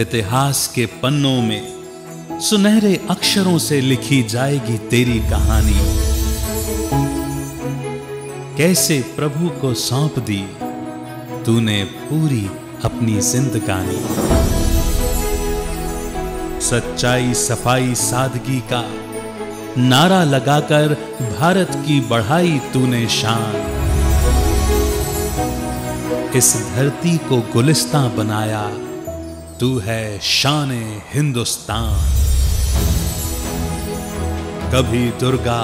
इतिहास के पन्नों में सुनहरे अक्षरों से लिखी जाएगी तेरी कहानी कैसे प्रभु को सौंप दी तूने पूरी अपनी जिंदगानी सच्चाई सफाई सादगी का नारा लगाकर भारत की बढ़ाई तूने शान इस धरती को गुलिस्तां बनाया तू है शान हिंदुस्तान कभी दुर्गा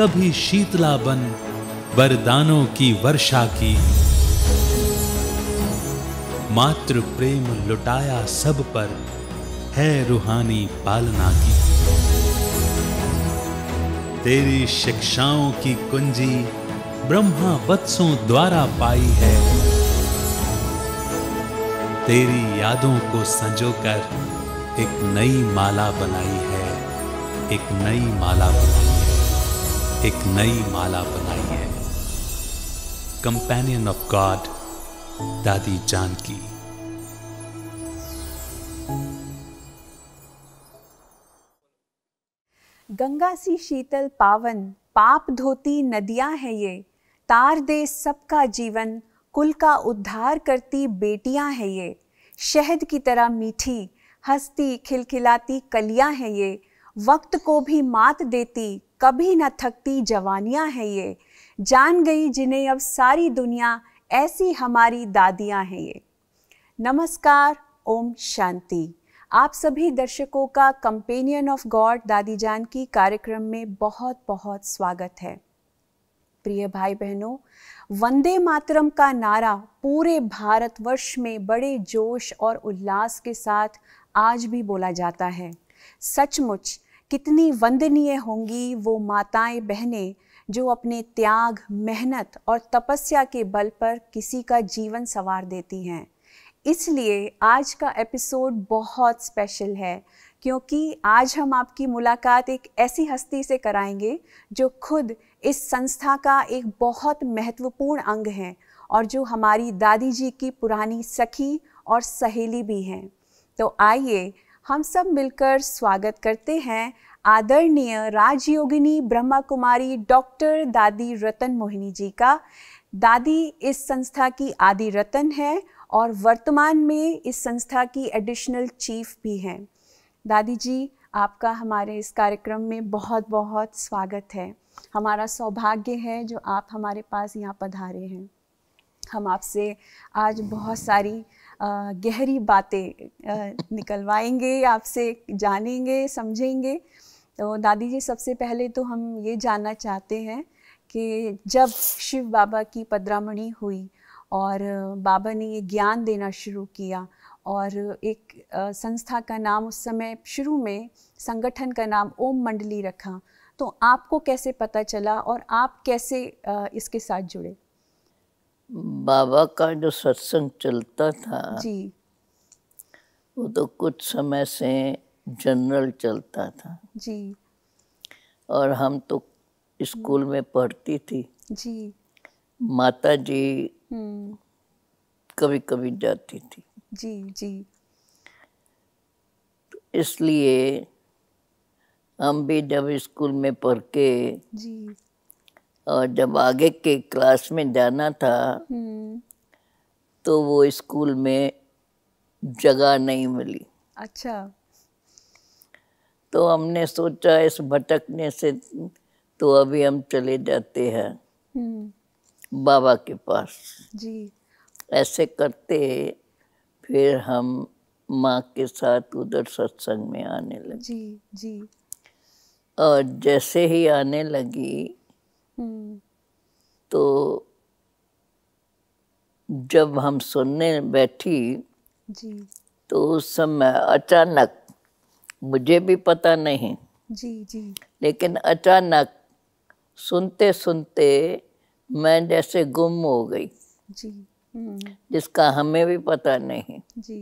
कभी शीतला बन वरदानों की वर्षा की मातृ प्रेम लुटाया सब पर है रूहानी पालना की तेरी शिक्षाओं की कुंजी ब्रह्मा वत्सों द्वारा पाई है तेरी यादों को संजोकर एक नई माला बनाई है एक नई माला बनाई है एक नई माला बनाई है कंपेनियन ऑफ गॉड दादी जानकी गंगा सी शीतल पावन पाप धोती नदियां हैं ये तार दे सबका जीवन कुल का उद्धार करती बेटियां हैं ये शहद की तरह मीठी हंसती खिलखिलाती कलियां हैं ये वक्त को भी मात देती कभी न थकती जवानियां हैं ये जान गई जिन्हें अब सारी दुनिया ऐसी हमारी दादियां हैं ये नमस्कार ओम शांति आप सभी दर्शकों का कंपेनियन ऑफ गॉड दादी जान की कार्यक्रम में बहुत बहुत स्वागत है प्रिय भाई बहनों वंदे मातरम का नारा पूरे भारतवर्ष में बड़े जोश और उल्लास के साथ आज भी बोला जाता है सचमुच कितनी वंदनीय होंगी वो माताएं बहनें जो अपने त्याग मेहनत और तपस्या के बल पर किसी का जीवन संवार देती हैं इसलिए आज का एपिसोड बहुत स्पेशल है क्योंकि आज हम आपकी मुलाकात एक ऐसी हस्ती से कराएंगे जो खुद इस संस्था का एक बहुत महत्वपूर्ण अंग हैं और जो हमारी दादी जी की पुरानी सखी और सहेली भी हैं तो आइए हम सब मिलकर स्वागत करते हैं आदरणीय राजयोगिनी ब्रह्मा कुमारी डॉक्टर दादी रतन मोहिनी जी का दादी इस संस्था की आदि रतन है और वर्तमान में इस संस्था की एडिशनल चीफ भी हैं दादी जी आपका हमारे इस कार्यक्रम में बहुत बहुत स्वागत है हमारा सौभाग्य है जो आप हमारे पास यहाँ पधारे हैं हम आपसे आज बहुत सारी गहरी बातें निकलवाएंगे आपसे जानेंगे समझेंगे तो दादी जी सबसे पहले तो हम ये जानना चाहते हैं कि जब शिव बाबा की पद्रामणी हुई और बाबा ने ये ज्ञान देना शुरू किया और एक संस्था का नाम उस समय शुरू में संगठन का नाम ओम मंडली रखा तो आपको कैसे पता चला और आप कैसे इसके साथ जुड़े बाबा का जो सत्संग चलता था जी वो तो कुछ समय से जनरल चलता था जी और हम तो स्कूल हम्म। में पढ़ती थी जी माता जी हम्म। कभी कभी जाती थी जी जी तो इसलिए हम भी जब स्कूल में पढ़ के जी और जब आगे के क्लास में जाना था हम्म। तो वो स्कूल में जगह नहीं मिली अच्छा तो हमने सोचा इस भटकने से तो अभी हम चले जाते हैं हम्म। बाबा के पास जी ऐसे करते फिर हम माँ के साथ उधर सत्संग में आने लगे जी जी और जैसे ही आने लगी हम्म। तो जब हम सुनने बैठी जी तो उस समय अचानक मुझे भी पता नहीं जी जी लेकिन अचानक सुनते सुनते मैं जैसे गुम हो गई जी जिसका हमें भी पता नहीं जी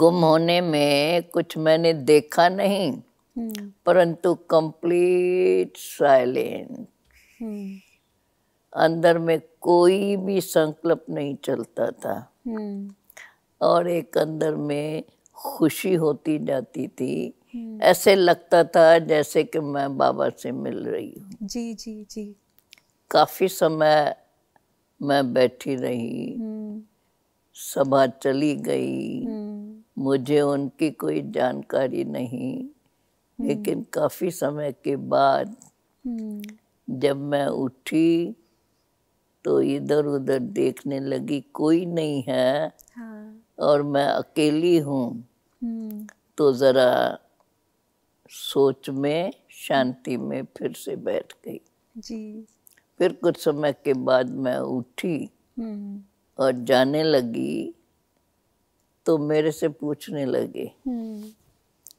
गुम होने में कुछ मैंने देखा नहीं हम्म। परंतु कंप्लीट हम्म। साइलेंट अंदर में कोई भी संकल्प नहीं चलता था हम्म। और एक अंदर में खुशी होती जाती थी ऐसे लगता था जैसे कि मैं बाबा से मिल रही हूँ जी जी जी काफी समय मैं बैठी रही सभा चली गई मुझे उनकी कोई जानकारी नहीं लेकिन काफ़ी समय के बाद जब मैं उठी तो इधर उधर देखने लगी कोई नहीं है हाँ। और मैं अकेली हूँ तो ज़रा सोच में शांति में फिर से बैठ गई जी फिर कुछ समय के बाद मैं उठी हम्म। और जाने लगी तो मेरे से पूछने लगे हम्म।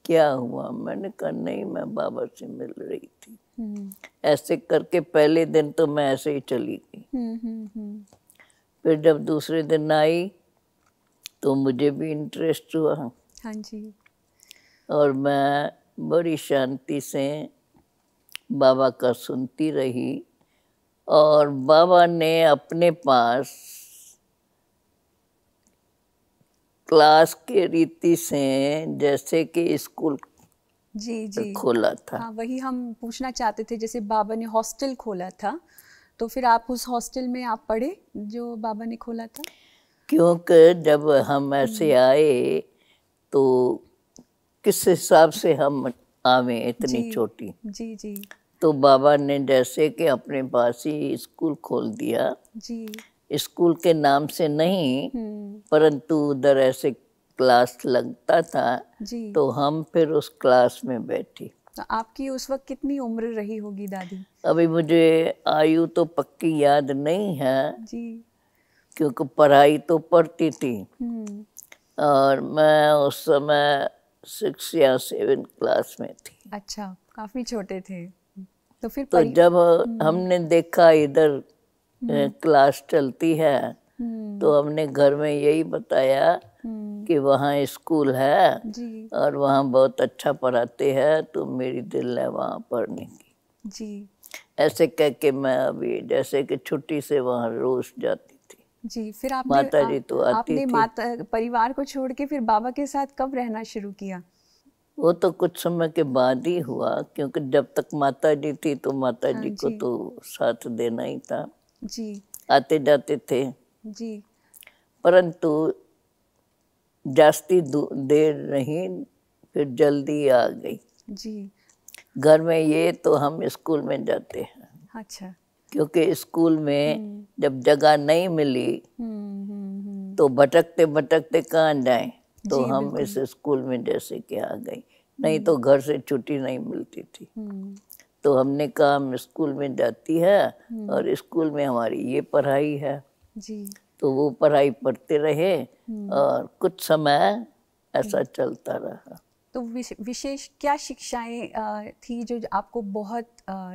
क्या हुआ मैंने कहा नहीं मैं बाबा से मिल रही थी हम्म। ऐसे करके पहले दिन तो मैं ऐसे ही चली गई फिर जब दूसरे दिन आई तो मुझे भी इंटरेस्ट हुआ हाँ जी और मैं बड़ी शांति से बाबा का सुनती रही और बाबा ने अपने पास क्लास के रीति से जैसे कि स्कूल जी जी खोला था हाँ वही हम पूछना चाहते थे जैसे बाबा ने हॉस्टल खोला था तो फिर आप उस हॉस्टल में आप पढ़े जो बाबा ने खोला था क्योंकि जब हम ऐसे हम्म। आए तो किस हिसाब से हम आवे इतनी छोटी जी जी तो बाबा ने जैसे कि अपने पास ही स्कूल खोल दिया जी स्कूल के नाम से नहीं हम्म। परंतु उधर ऐसे क्लास लगता था जी तो हम फिर उस क्लास में बैठी तो आपकी उस वक्त कितनी उम्र रही होगी दादी अभी मुझे आयु तो पक्की याद नहीं है जी क्योंकि पढ़ाई तो पढ़ती थी हम्म। और मैं उस समय सिक्स या सेवन क्लास में थी अच्छा काफ़ी छोटे थे तो फिर तो जब हम्म। हमने देखा इधर हम्म। क्लास चलती है हम्म। तो हमने घर में यही बताया कि वहाँ स्कूल है और वहाँ बहुत अच्छा पढ़ाते हैं तो मेरी दिल है वहाँ पढ़ने की जी ऐसे कह के मैं अभी जैसे कि छुट्टी से वहाँ रोज जाती जी फिर आपने माता जी तो आती आपने माता परिवार को छोड़ के फिर बाबा के साथ कब रहना शुरू किया वो तो कुछ समय के बाद ही हुआ क्योंकि जब तक माता जी थी तो माता हाँ, जी को तो साथ देना ही था जी आते जाते थे जी परंतु जास्ती देर नहीं फिर जल्दी आ गई जी घर में ये तो हम स्कूल में जाते हैं अच्छा क्योंकि स्कूल में हम्म। जब जगह नहीं मिली हम्म, हम्म, तो भटकते भटकते कहाँ जाएं तो हम इस स्कूल में जैसे कि आ गई नहीं तो हम्म। घर से छुट्टी नहीं मिलती थी हम्म। तो हमने कहा हम स्कूल में जाती है हम्म। और स्कूल में हमारी ये पढ़ाई है जी तो वो पढ़ाई पढ़ते रहे और कुछ समय ऐसा चलता रहा तो विशेष क्या शिक्षाएं थी जो आपको बहुत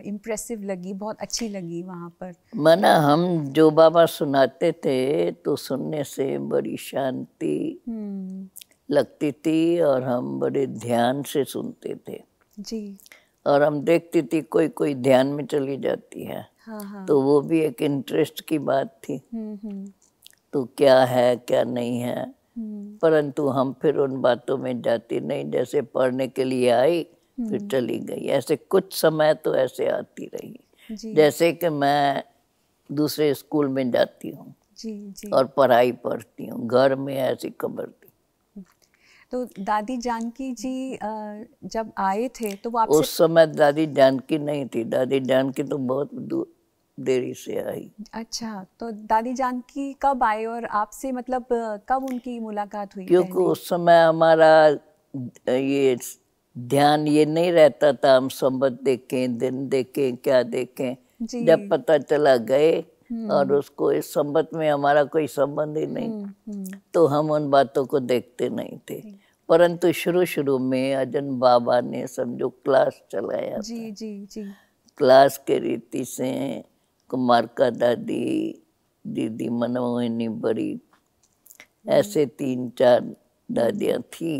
इम्प्रेसिव लगी बहुत अच्छी लगी वहाँ पर माना हम जो बाबा सुनाते थे तो सुनने से बड़ी शांति हम्म। लगती थी और हम बड़े ध्यान से सुनते थे जी और हम देखती थी कोई कोई ध्यान में चली जाती है हाँ हाँ। तो वो भी एक इंटरेस्ट की बात थी हम्म, हम्म। तो क्या है क्या नहीं है परंतु हम फिर उन बातों में जाते नहीं जैसे पढ़ने के लिए आई फिर हम्म। चली गई ऐसे कुछ समय तो ऐसे आती रही जैसे कि मैं दूसरे स्कूल में जाती हूँ और पढ़ाई पढ़ती हूँ घर में ऐसी खबर थी तो दादी जानकी जी जब आए थे तो वो आपसे... उस समय दादी जानकी नहीं थी दादी जानकी तो बहुत दूर देरी से आई अच्छा तो दादी जानकी कब आए और आपसे मतलब कब उनकी मुलाकात हुई क्योंकि उस समय हमारा ये ध्यान ये नहीं रहता था हम संबत देखें दिन देखें क्या देखें जब पता चला गए और हम्म। उसको इस संबत में हमारा कोई संबंध ही नहीं हम्म, हम्म। तो हम उन बातों को देखते नहीं थे परंतु शुरू शुरू में अजन बाबा ने समझो क्लास चलाया जी जी जी क्लास के रीति से कुमार का दादी दीदी मनमोहिनी बड़ी ऐसे तीन चार दादियाँ थी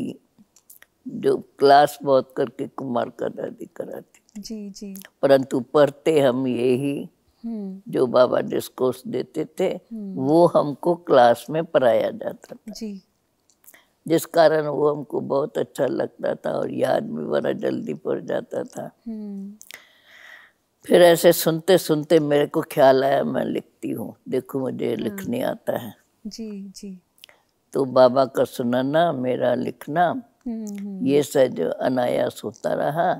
जो क्लास बहुत करके कुमार का दादी कराती जी जी परंतु पढ़ते हम यही हम्म। जो बाबा डिस्कोर्स देते थे हम्म। वो हमको क्लास में पढ़ाया जाता था जी जिस कारण वो हमको बहुत अच्छा लगता था और याद भी बड़ा जल्दी पड़ जाता था हम्म। फिर ऐसे सुनते सुनते मेरे को ख्याल आया मैं लिखती हूँ देखो मुझे हम्म। लिखने आता है जी जी तो बाबा का सुनाना मेरा लिखना हम्म, हम्म। ये सज अनायास होता रहा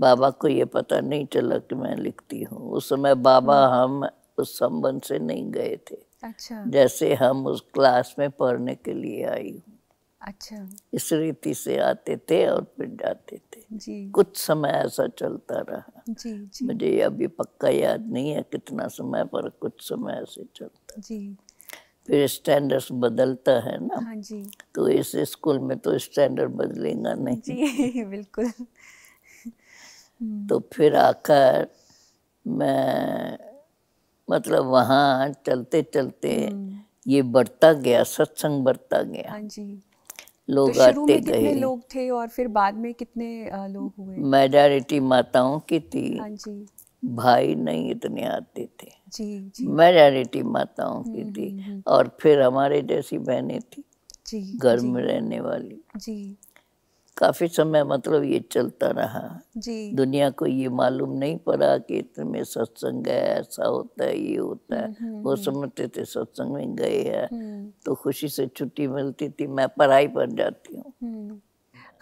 बाबा को ये पता नहीं चला कि मैं लिखती हूँ उस समय बाबा हम उस संबंध से नहीं गए थे अच्छा जैसे हम उस क्लास में पढ़ने के लिए आई हूँ अच्छा इस रीति से आते थे और फिर जाते थे जी कुछ समय ऐसा चलता रहा जी जी मुझे अभी पक्का याद नहीं है कितना समय पर कुछ समय ऐसे चलता जी फिर स्टैंडर्ड बदलता है ना हाँ जी तो इस स्कूल में तो स्टैंडर्ड बदलेगा नहीं जी बिल्कुल तो फिर आकर मैं मतलब वहाँ चलते चलते हम्म। ये बढ़ता गया सत्संग बढ़ता गया हाँ जी लोग तो आते में कितने गए लोग थे और फिर बाद में कितने लोग हुए मेजोरिटी माताओं की थी हाँ जी भाई नहीं इतने आते थे जी जी माताओं की हम्म, थी हम्म, हम्म। और फिर हमारे जैसी बहनें थी जी घर में रहने वाली जी काफ़ी समय मतलब ये चलता रहा जी दुनिया को ये मालूम नहीं पड़ा कि इतने सत्संग है ऐसा होता है ये होता है वो समझते थे सत्संग में गए हैं तो खुशी से छुट्टी मिलती थी मैं पढ़ाई पर जाती हूँ हम्म।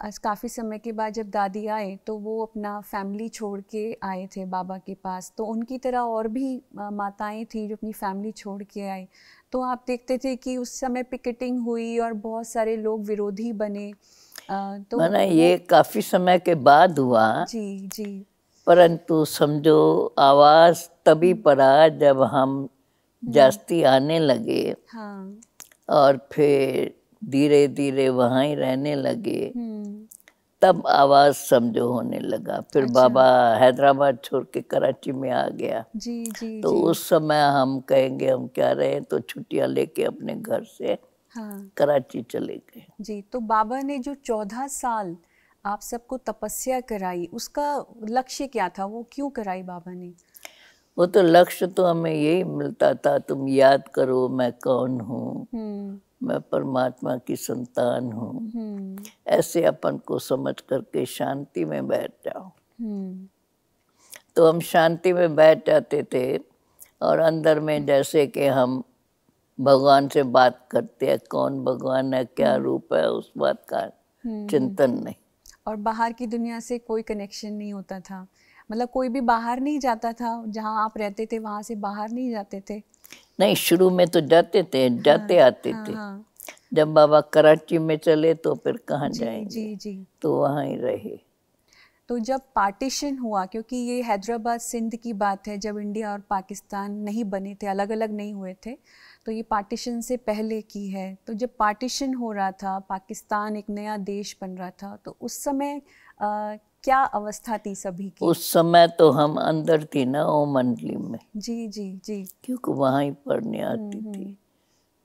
आज काफ़ी समय के बाद जब दादी आए तो वो अपना फैमिली छोड़ के आए थे बाबा के पास तो उनकी तरह और भी माताएं थी जो अपनी फैमिली छोड़ के आए तो आप देखते थे कि उस समय पिकेटिंग हुई और बहुत सारे लोग विरोधी बने तो मैंने ये काफ़ी समय के बाद हुआ जी जी परंतु समझो आवाज़ तभी हम्म। पड़ा जब हम हम्म। जास्ती आने लगे हाँ और फिर धीरे धीरे वहाँ ही रहने लगे हम्म। तब आवाज समझो होने लगा फिर अच्छा। बाबा हैदराबाद छोड़ के कराची में आ गया जी जी तो जी। उस समय हम कहेंगे हम क्या रहे तो छुट्टियाँ लेके अपने घर से हाँ। कराची चले गए जी तो बाबा ने जो चौदह साल आप सबको तपस्या कराई उसका लक्ष्य क्या था वो क्यों कराई बाबा ने वो तो लक्ष्य तो हमें यही मिलता था तुम याद करो मैं कौन हूँ हम्म। मैं परमात्मा की संतान हूँ हम्म। ऐसे अपन को समझ करके शांति में बैठ जाओ हम्म। तो हम शांति में बैठ जाते थे और अंदर में जैसे कि हम भगवान से बात करते हैं कौन भगवान है क्या रूप है उस बात का चिंतन नहीं और बाहर की दुनिया से कोई कनेक्शन नहीं होता था मतलब कोई भी बाहर नहीं जाता था जहाँ आप रहते थे वहाँ से बाहर नहीं जाते थे नहीं शुरू में तो जाते थे हाँ, जाते हाँ, आते हाँ, थे हाँ, जब बाबा कराची में चले तो फिर कहाँ जाएंगे जी जी तो वहाँ ही रहे तो जब पार्टीशन हुआ क्योंकि ये हैदराबाद सिंध की बात है जब इंडिया और पाकिस्तान नहीं बने थे अलग अलग नहीं हुए थे तो ये पार्टीशन से पहले की है तो जब पार्टीशन हो रहा था पाकिस्तान एक नया देश बन रहा था तो उस समय आ, क्या अवस्था थी सभी की उस समय तो हम अंदर थी ना ओ मंडली में जी जी जी क्योंकि वहाँ ही पढ़ने आती हम्म, थी हम्म।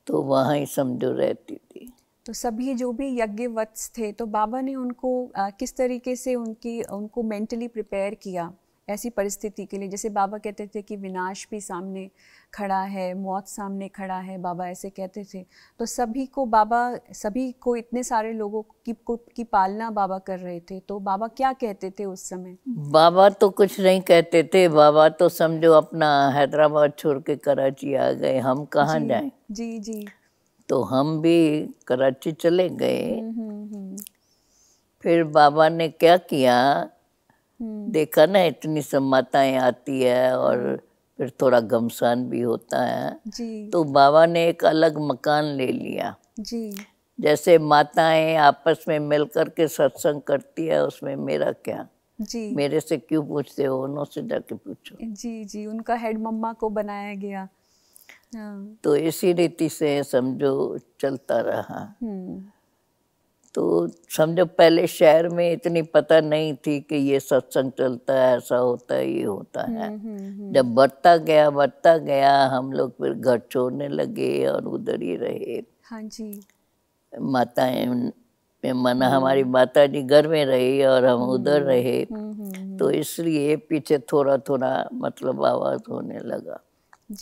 तो वहाँ ही समझो रहती थी तो सभी जो भी यज्ञ वत्स थे तो बाबा ने उनको आ, किस तरीके से उनकी उनको मेंटली प्रिपेयर किया ऐसी परिस्थिति के लिए जैसे बाबा कहते थे कि विनाश भी सामने खड़ा है मौत सामने खड़ा है बाबा ऐसे कहते थे तो सभी को बाबा सभी को इतने सारे लोगों की को, की पालना बाबा कर रहे थे तो बाबा क्या कहते थे उस समय बाबा तो कुछ नहीं कहते थे बाबा तो समझो अपना हैदराबाद छोड़ के कराची आ गए हम कहाँ जाए जी जी तो हम भी कराची चले गए हम्म, हम्म, हम्म। फिर बाबा ने क्या किया हम्म। देखा ना इतनी सम्माताएं आती है और हम्म। फिर थोड़ा गमसान भी होता है जी। तो बाबा ने एक अलग मकान ले लिया जी जैसे माताएं आपस में मिलकर के सत्संग करती है उसमें मेरा क्या जी मेरे से क्यों पूछते हो उनों से जाके पूछो जी जी उनका हेड मम्मा को बनाया गया हाँ। तो इसी रीति से समझो चलता रहा हम्म। तो समझो पहले शहर में इतनी पता नहीं थी कि ये सत्संग चलता है ऐसा होता है ये होता है हम्म, हम्म, हम्म। जब बढ़ता गया बढ़ता गया हम लोग फिर घर छोड़ने लगे और उधर ही रहे हाँ जी माताएं माना हमारी माता जी घर में रही और हम उधर रहे तो इसलिए पीछे थोड़ा थोड़ा मतलब आवाज होने लगा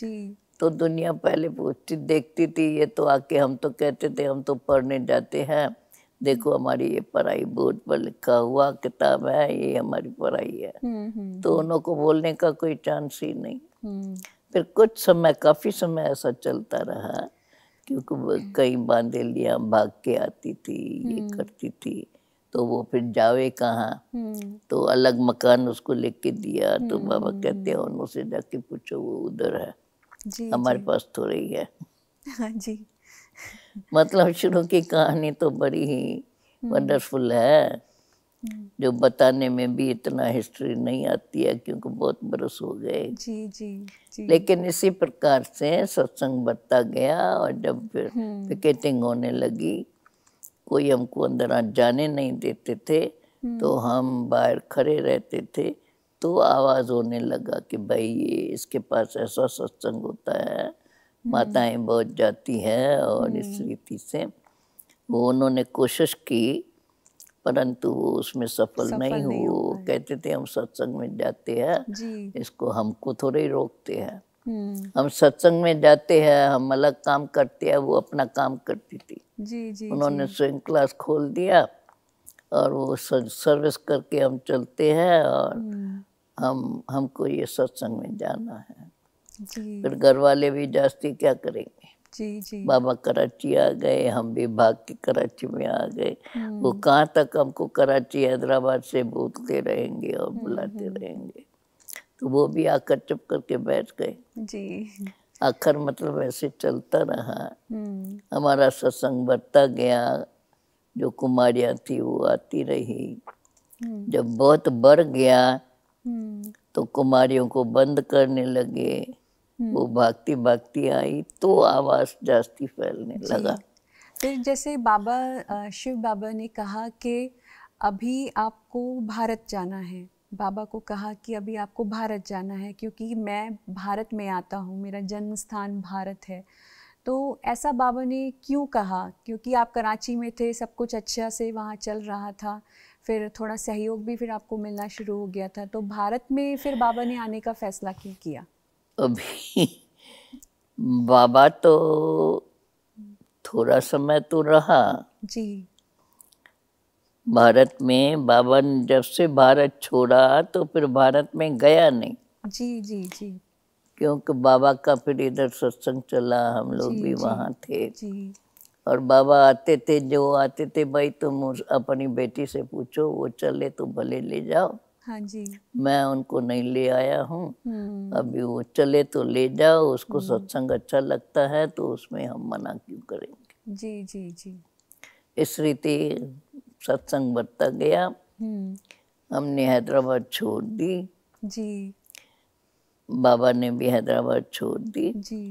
जी तो दुनिया पहले पूछती देखती थी ये तो आके हम तो कहते थे हम तो पढ़ने जाते हैं देखो हमारी ये पढ़ाई बोर्ड पर लिखा हुआ किताब है ये हमारी पढ़ाई है तो हम्म, हम्म, हम्म। उनको बोलने का कोई चांस ही नहीं फिर कुछ समय काफ़ी समय ऐसा चलता रहा क्योंकि कई बांधे लिया भाग के आती थी ये करती थी तो वो फिर जावे कहाँ तो अलग मकान उसको लेके दिया तो बाबा कहते हैं उनसे जाके पूछो वो उधर है जी, हमारे जी. पास थोड़ा ही है हाँ जी मतलब शुरू की कहानी तो बड़ी ही वंडरफुल हम्म। है जो बताने में भी इतना हिस्ट्री नहीं आती है क्योंकि बहुत बरस हो गए जी जी जी लेकिन इसी प्रकार से सत्संग बढ़ता गया और जब फिर पिकेटिंग हम्म। होने लगी कोई हमको अंदर जाने नहीं देते थे हम्म। तो हम बाहर खड़े रहते थे तो आवाज़ होने लगा कि भाई ये इसके पास ऐसा सत्संग होता है माताएं बहुत जाती हैं और इस हम्म। रीति से वो उन्होंने कोशिश की परंतु वो उसमें सफल, सफल नहीं हुए कहते थे हम सत्संग में जाते हैं इसको हमको थोड़े ही रोकते हैं हम्म। हम सत्संग में जाते हैं हम अलग काम करते हैं वो अपना काम करती थी जी, जी, उन्होंने स्विंग क्लास खोल दिया और वो सर्विस करके हम चलते हैं और हम्म। हम हमको ये सत्संग में जाना है फिर घर वाले भी जास्ती क्या करेंगे जी जी बाबा कराची आ गए हम भी भाग के कराची में आ गए वो हम्म। कहाँ तक हमको कराची हैदराबाद से बोलते रहेंगे और हम्म, बुलाते हम्म। रहेंगे तो वो भी आकर चुप करके बैठ गए जी आखिर मतलब ऐसे चलता रहा हमारा सत्संग बढ़ता गया जो कुमारियाँ थी वो आती रही जब बहुत बढ़ गया तो कुमारियों को बंद करने लगे वो हम्म। भागती भागती आई तो आवाज़ जास्ती फैलने लगा फिर तो जैसे बाबा शिव बाबा ने कहा कि अभी आपको भारत जाना है बाबा को कहा कि अभी आपको भारत जाना है क्योंकि मैं भारत में आता हूँ मेरा जन्म स्थान भारत है तो ऐसा बाबा ने क्यों कहा क्योंकि आप कराची में थे सब कुछ अच्छा से वहाँ चल रहा था फिर थोड़ा सहयोग भी फिर आपको मिलना शुरू हो गया था तो भारत में फिर बाबा ने आने का फैसला क्यों किया अभी बाबा तो थोड़ा समय तो रहा जी भारत में बाबा ने जब से भारत छोड़ा तो फिर भारत में गया नहीं जी जी जी क्योंकि बाबा का फिर इधर सत्संग चला हम लोग भी वहाँ थे जी और बाबा आते थे जो आते थे भाई तुम अपनी बेटी से पूछो वो चले तो भले ले जाओ हाँ जी मैं उनको नहीं ले आया हूँ हम्म। अभी वो चले तो ले जाओ उसको हम्म। सत्संग अच्छा लगता है तो उसमें हम मना क्यों करेंगे जी जी जी इस रीति सत्संग बढ़ता गया हम्म। हमने हैदराबाद छोड़ दी जी बाबा ने भी हैदराबाद छोड़ दी जी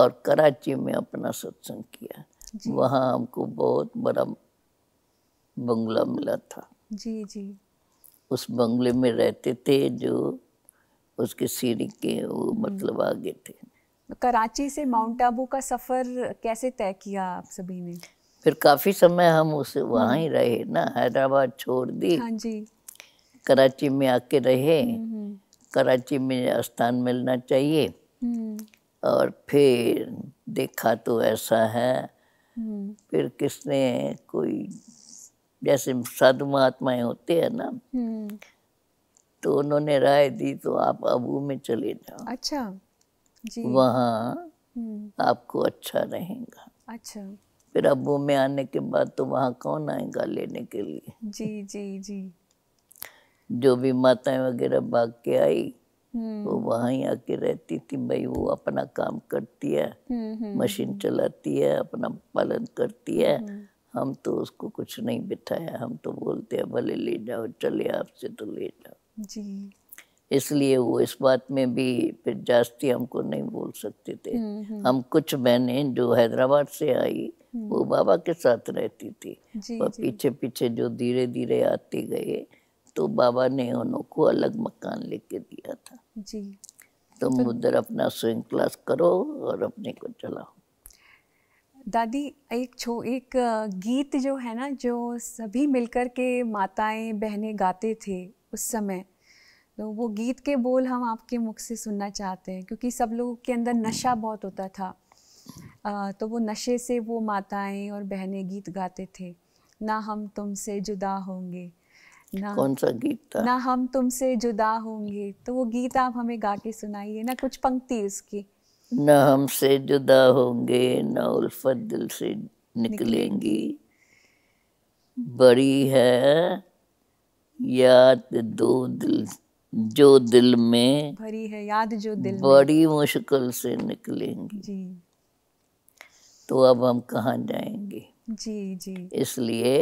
और कराची में अपना सत्संग किया वहाँ हमको बहुत बड़ा बंगला मिला था जी जी उस बंगले में रहते थे जो उसके सीढ़ी के वो मतलब हम्म। आगे थे कराची से माउंट आबू का सफ़र कैसे तय किया आप सभी ने फिर काफ़ी समय हम उस वहाँ हम्म। ही रहे ना हैदराबाद छोड़ दी हाँ जी कराची में आके रहे हम्म, कराची में स्थान मिलना चाहिए और फिर देखा तो ऐसा है फिर किसने कोई जैसे साधु महात्माएं होते हैं ना हम्म। तो उन्होंने राय दी तो आप अबू में चले जाओ अच्छा जी वहाँ हम्म। आपको अच्छा रहेगा अच्छा फिर अबू में आने के बाद तो वहाँ कौन आएगा लेने के लिए जी जी जी जो भी माताएं वगैरह भाग के आई हम्म। वो वहाँ ही आके रहती थी भाई वो अपना काम करती है मशीन चलाती है अपना पालन करती है हम तो उसको कुछ नहीं बिठाया हम तो बोलते हैं भले ले जाओ चले आपसे तो ले जाओ जी इसलिए वो इस बात में भी फिर जास्ती हमको नहीं बोल सकते थे हम्म, हम्म। हम कुछ बहने जो हैदराबाद से आई हम्म। वो बाबा के साथ रहती थी और पीछे पीछे जो धीरे धीरे आते गए तो बाबा ने उनको अलग मकान लेके दिया था जी तुम तो उधर अपना स्विंग क्लास करो और अपने को चलाओ दादी एक छो एक गीत जो है ना जो सभी मिलकर के माताएं बहनें गाते थे उस समय तो वो गीत के बोल हम आपके मुख से सुनना चाहते हैं क्योंकि सब लोगों के अंदर नशा बहुत होता था आ, तो वो नशे से वो माताएं और बहनें गीत गाते थे ना हम तुमसे जुदा होंगे ना कौन सा गीत था ना हम तुमसे जुदा होंगे तो वो गीत आप हमें गा के सुनाइए ना कुछ पंक्ति उसकी न हमसे जुदा होंगे न उल्फत दिल से निकलेंगी बड़ी है याद दो दिल जो दिल में भरी है याद जो दिल बड़ी मुश्किल से निकलेंगी जी तो अब हम कहाँ जाएंगे जी जी इसलिए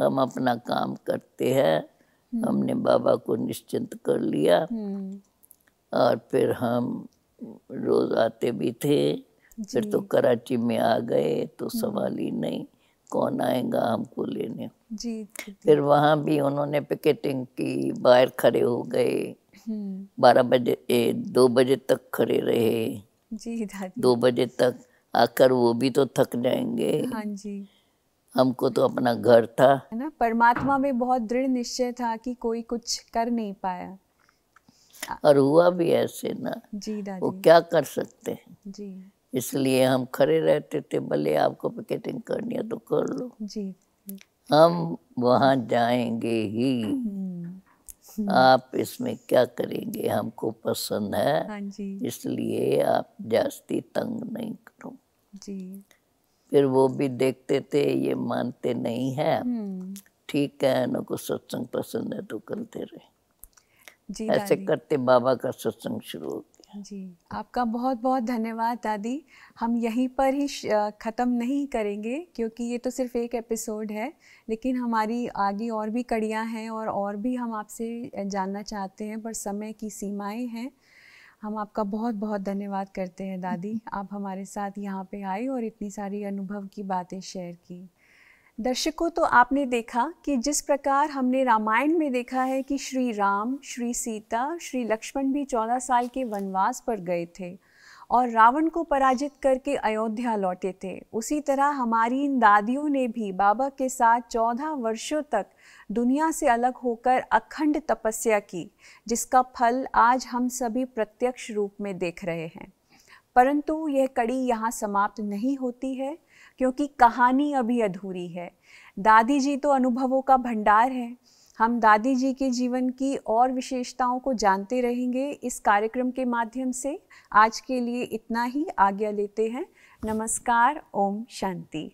हम अपना काम करते हैं हम्म। हमने बाबा को निश्चिंत कर लिया हम्म। और फिर हम रोज आते भी थे फिर तो कराची में आ गए तो हम्म। सवाल ही नहीं कौन आएगा हमको लेने जी फिर वहाँ भी उन्होंने पिकेटिंग की बाहर खड़े हो गए हम्म। बारह बजे दो बजे तक खड़े रहे जी दो बजे तक आकर वो भी तो थक जाएंगे हाँ जी हमको तो अपना घर था है ना परमात्मा में बहुत दृढ़ निश्चय था कि कोई कुछ कर नहीं पाया और हुआ भी ऐसे ना जी वो क्या कर सकते हैं जी इसलिए हम खड़े रहते थे भले आपको पिकेटिंग करनी है तो कर लो जी हम वहाँ जाएंगे ही हम्म। आप इसमें क्या करेंगे हमको पसंद है हाँ इसलिए आप जास्ती तंग नहीं करो जी फिर वो भी देखते थे ये मानते नहीं है हम्म। ठीक है इनको सत्संग पसंद है तो करते रहे जी ऐसे करते बाबा का सत्संग शुरू हो गया जी आपका बहुत बहुत धन्यवाद दादी हम यहीं पर ही ख़त्म नहीं करेंगे क्योंकि ये तो सिर्फ एक एपिसोड है लेकिन हमारी आगे और भी कड़ियाँ हैं और और भी हम आपसे जानना चाहते हैं पर समय की सीमाएं हैं हम आपका बहुत बहुत धन्यवाद करते हैं दादी आप हमारे साथ यहाँ पे आई और इतनी सारी अनुभव की बातें शेयर की दर्शकों तो आपने देखा कि जिस प्रकार हमने रामायण में देखा है कि श्री राम श्री सीता श्री लक्ष्मण भी चौदह साल के वनवास पर गए थे और रावण को पराजित करके अयोध्या लौटे थे उसी तरह हमारी इन दादियों ने भी बाबा के साथ चौदह वर्षों तक दुनिया से अलग होकर अखंड तपस्या की जिसका फल आज हम सभी प्रत्यक्ष रूप में देख रहे हैं परंतु यह कड़ी यहाँ समाप्त नहीं होती है क्योंकि कहानी अभी अधूरी है दादी जी तो अनुभवों का भंडार है हम दादी जी के जीवन की और विशेषताओं को जानते रहेंगे इस कार्यक्रम के माध्यम से आज के लिए इतना ही आज्ञा लेते हैं नमस्कार ओम शांति